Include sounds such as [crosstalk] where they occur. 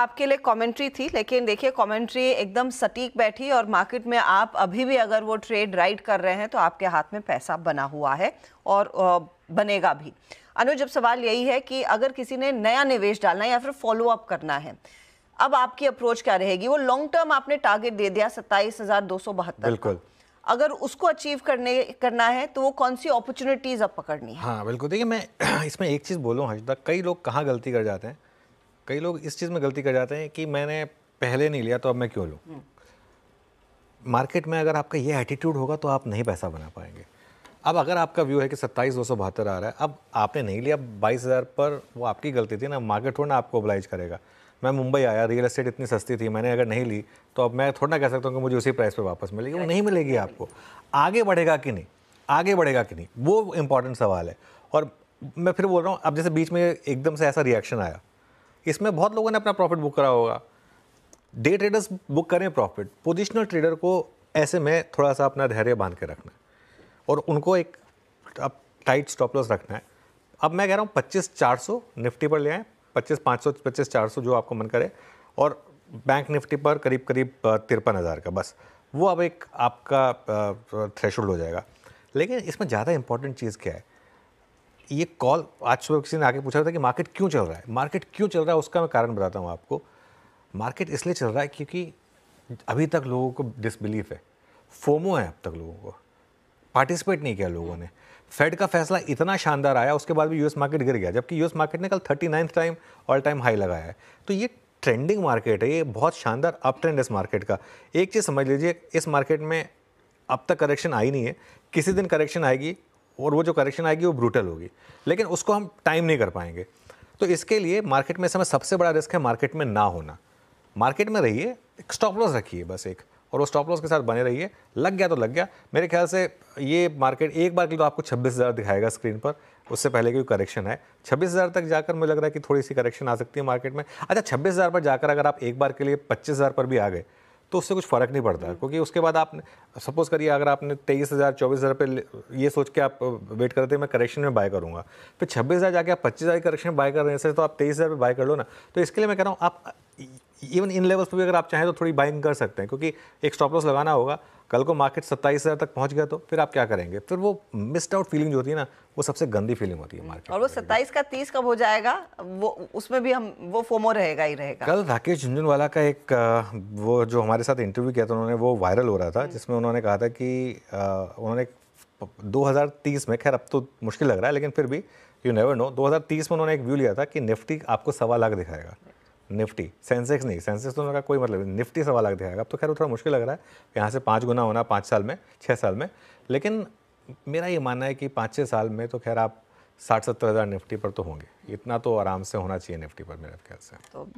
आपके लिए कमेंट्री थी लेकिन देखिए कमेंट्री एकदम सटीक बैठी और मार्केट में आप अभी भी अगर वो ट्रेड राइट कर रहे हैं तो आपके हाथ में पैसा बना हुआ है और बनेगा भी अनुज अब सवाल यही है कि अगर किसी ने नया निवेश डालना है या फिर फॉलो अप करना है अब आपकी अप्रोच क्या रहेगी वो लॉन्ग टर्म आपने टारगेट दे दिया सत्ताईस बिल्कुल अगर उसको अचीव करने करना है तो वो कौन सी अपॉर्चुनिटीज अब पकड़नी है हाँ बिल्कुल देखिए मैं [clears throat] इसमें एक चीज़ बोलूँ हर्षदा कई लोग कहाँ गलती कर जाते हैं कई लोग इस चीज़ में गलती कर जाते हैं कि मैंने पहले नहीं लिया तो अब मैं क्यों लूँ हम्म। मार्केट में अगर आपका ये एटीट्यूड होगा तो आप नहीं पैसा बना पाएंगे अब अगर आपका व्यू है कि सत्ताईस दो सौ बहत्तर आ रहा है अब आपने नहीं लिया बाईस हज़ार पर वो आपकी गलती थी ना मार्केट थोड़ा ना आपको ओबलाइज करेगा मैं मुंबई आया रियल एस्टेट इतनी सस्ती थी मैंने अगर नहीं ली तो अब मैं थोड़ा ना कह सकता हूँ कि मुझे उसी प्राइस पर वापस मिलेगी वो नहीं मिलेगी आपको आगे बढ़ेगा कि नहीं आगे बढ़ेगा कि नहीं वो इम्पॉर्टेंट सवाल है और मैं फिर बोल रहा हूँ अब जैसे बीच में एकदम से ऐसा रिएक्शन आया इसमें बहुत लोगों ने अपना प्रॉफिट बुक करा होगा डे ट्रेडर्स बुक करें प्रॉफिट पोजिशनल ट्रेडर को ऐसे में थोड़ा सा अपना धैर्य बांध के रखना है और उनको एक अब टाइट स्टॉप लॉस रखना है अब मैं कह रहा हूँ पच्चीस चार सौ निफ्टी पर ले आएँ पच्चीस पाँच सौ पच्चीस चार सौ जो आपको मन करे और बैंक निफ्टी पर करीब करीब तिरपन हज़ार का बस वो अब एक आपका थ्रेशोल्ड हो जाएगा लेकिन इसमें ज़्यादा इंपॉर्टेंट चीज़ क्या है ये कॉल आज सुबह किसी ने आके पूछा था कि मार्केट क्यों चल रहा है मार्केट क्यों चल रहा है उसका मैं कारण बताता हूँ आपको मार्केट इसलिए चल रहा है क्योंकि अभी तक लोगों को डिसबिलीफ है फोमो है अब तक लोगों को पार्टिसिपेट नहीं किया लोगों ने फेड का फैसला इतना शानदार आया उसके बाद भी यूएस मार्केट गिर गया जबकि यूएस मार्केट ने कल thirty ninth time all time high लगाया है तो ये ट्रेंडिंग मार्केट है ये बहुत शानदार अप ट्रेंड इस मार्केट का एक चीज़ समझ लीजिए इस मार्केट में अब तक करेक्शन आई नहीं है किसी दिन करेक्शन आएगी और वो जो करेक्शन आएगी वो ब्रूटल होगी लेकिन उसको हम टाइम नहीं कर पाएंगे तो इसके लिए मार्केट में समय सबसे बड़ा रिस्क है मार्केट में ना होना मार्केट में रहिए एक स्टॉप लॉस रखिए बस एक और वो स्टॉप लॉस के साथ बने रहिए लग गया तो लग गया मेरे ख्याल से ये मार्केट एक बार के लिए तो आपको छब्बीस हज़ार दिखाएगा स्क्रीन पर उससे पहले कोई करेक्शन है छब्बीस हज़ार तक जाकर मुझे लग रहा है कि थोड़ी सी करेक्शन आ सकती है मार्केट में अच्छा छब्बीस हज़ार पर जाकर अगर आप एक बार के लिए पच्चीस हज़ार पर भी आ गए तो उससे कुछ फ़र्क नहीं पड़ता हम्म। क्योंकि उसके बाद आपने सपोज़ करिए अगर आपने तेईस हज़ार चौबीस हज़ार पे ये सोच के आप वेट करते मैं करेक्शन में बाय करूँगा फिर छब्बीस हज़ार जाके आप पच्चीस हज़ार करेक्शन में बाय कर रहे हैं तो आप तेईस हज़ार पर बाय कर लो ना तो इसके लिए मैं कह रहा हूँ आप इवन इन लेवल्स पर भी अगर आप चाहें तो थोड़ी बाइंग कर सकते हैं क्योंकि एक स्टॉप लॉस लगाना होगा कल को मार्केट सत्ताईस हज़ार तक पहुंच गया तो फिर आप क्या करेंगे फिर वो मिस्ड आउट फीलिंग जो होती है ना वो सबसे गंदी फीलिंग होती है मार्केट और वो सत्ताईस का तीस कब हो जाएगा वो उसमें भी हम वो फोमो रहेगा ही रहेगा कल राकेश झुंझुनवाला का एक वो जो हमारे साथ इंटरव्यू किया था उन्होंने वो वायरल हो रहा था हम्म। जिसमें उन्होंने कहा था कि उन्होंने 2030 में खैर अब तो मुश्किल लग रहा है लेकिन फिर भी यू नेवर नो 2030 में उन्होंने एक व्यू लिया था कि निफ्टी आपको सवा लाख दिखाएगा निफ्टी सेंसेक्स नहीं सेंसेक्स दोनों तो का कोई मतलब नहीं निफ्टी सवाल आग दिखाएगा अब तो खैर वो थोड़ा मुश्किल लग रहा है यहाँ से पाँच गुना होना पाँच साल में छः साल में लेकिन मेरा ये मानना है कि पाँच छः साल में तो खैर आप साठ सत्तर हज़ार निफ्टी पर तो होंगे इतना तो आराम से होना चाहिए निफ्टी पर मेरे ख्याल से तो